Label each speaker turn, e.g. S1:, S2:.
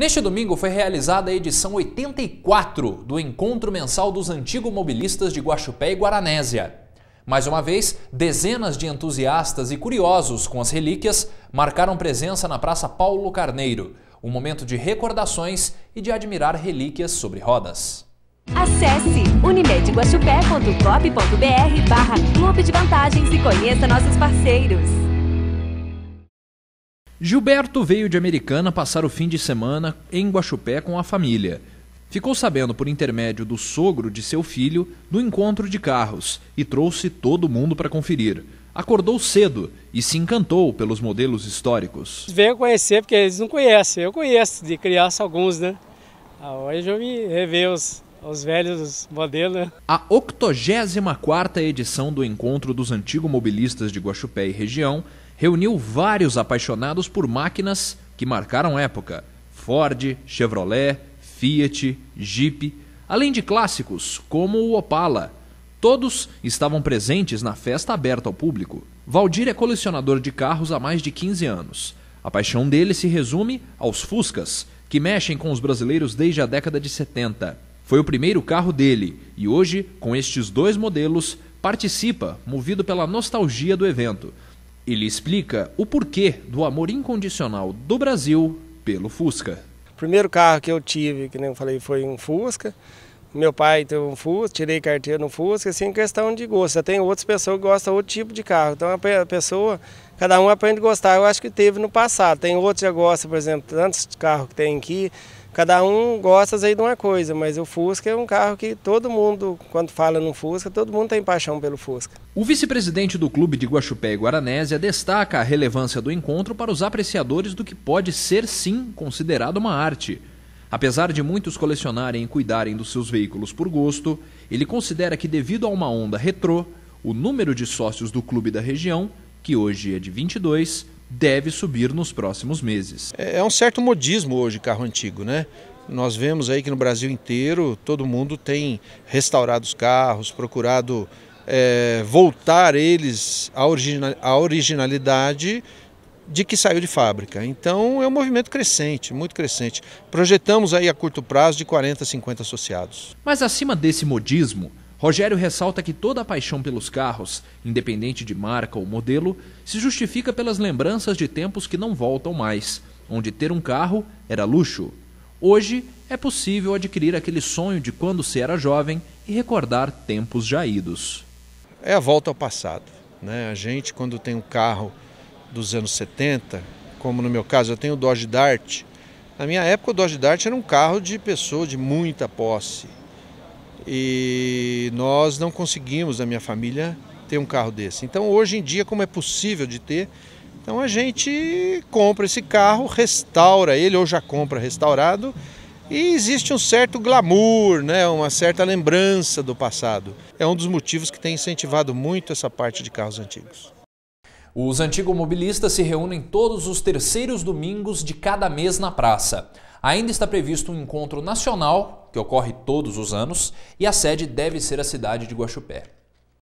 S1: Neste domingo foi realizada a edição 84 do Encontro Mensal dos antigos Mobilistas de Guaxupé e Guaranésia. Mais uma vez, dezenas de entusiastas e curiosos com as relíquias marcaram presença na Praça Paulo Carneiro, um momento de recordações e de admirar relíquias sobre rodas.
S2: Acesse unimedguaxupé.com.br barra Clube de Vantagens e conheça nossos parceiros.
S1: Gilberto veio de Americana passar o fim de semana em Guaxupé com a família. Ficou sabendo por intermédio do sogro de seu filho do encontro de carros e trouxe todo mundo para conferir. Acordou cedo e se encantou pelos modelos históricos.
S3: Veio conhecer porque eles não conhecem, eu conheço de criança alguns, né? Ah, hoje eu me rever os, os velhos modelos.
S1: A 84 edição do Encontro dos Antigo Mobilistas de Guaxupé e região reuniu vários apaixonados por máquinas que marcaram época. Ford, Chevrolet, Fiat, Jeep, além de clássicos como o Opala. Todos estavam presentes na festa aberta ao público. Valdir é colecionador de carros há mais de 15 anos. A paixão dele se resume aos Fuscas, que mexem com os brasileiros desde a década de 70. Foi o primeiro carro dele e hoje, com estes dois modelos, participa, movido pela nostalgia do evento. Ele explica o porquê do amor incondicional do Brasil pelo Fusca.
S3: O primeiro carro que eu tive, que nem eu falei, foi um Fusca. Meu pai teve um Fusca, tirei carteira no Fusca, assim, questão de gosto. Já tem outras pessoas que gostam de outro tipo de carro. Então a pessoa, cada um aprende a gostar. Eu acho que teve no passado. Tem outros que já gostam, por exemplo, tantos carros que tem aqui. Cada um gosta aí de uma coisa, mas o Fusca é um carro que todo mundo, quando fala no Fusca, todo mundo tem paixão pelo Fusca.
S1: O vice-presidente do clube de Guaxupé e Guaranésia destaca a relevância do encontro para os apreciadores do que pode ser sim considerado uma arte. Apesar de muitos colecionarem e cuidarem dos seus veículos por gosto, ele considera que devido a uma onda retrô, o número de sócios do clube da região, que
S2: hoje é de 22, deve subir nos próximos meses. É, é um certo modismo hoje carro antigo, né? Nós vemos aí que no Brasil inteiro todo mundo tem restaurado os carros, procurado é, voltar eles à, original, à originalidade de que saiu de fábrica. Então é um movimento crescente, muito crescente. Projetamos aí a curto prazo de 40, 50 associados. Mas acima desse modismo,
S1: Rogério ressalta que toda a paixão pelos carros, independente de marca ou modelo, se justifica pelas lembranças de tempos que não voltam mais, onde ter um carro era luxo. Hoje é possível adquirir aquele sonho de quando se era jovem e recordar
S2: tempos já idos. É a volta ao passado. Né? A gente, quando tem um carro dos anos 70, como no meu caso eu tenho o Dodge Dart, na minha época o Dodge Dart era um carro de pessoa de muita posse e nós não conseguimos, na minha família, ter um carro desse. Então, hoje em dia, como é possível de ter, então a gente compra esse carro, restaura ele, ou já compra restaurado, e existe um certo glamour, né? uma certa lembrança do passado. É um dos motivos que tem incentivado muito essa parte de carros antigos.
S1: Os mobilistas se reúnem todos os terceiros domingos de cada mês na praça. Ainda está previsto um encontro nacional que ocorre todos os anos, e a sede deve ser a cidade de Guaxupé.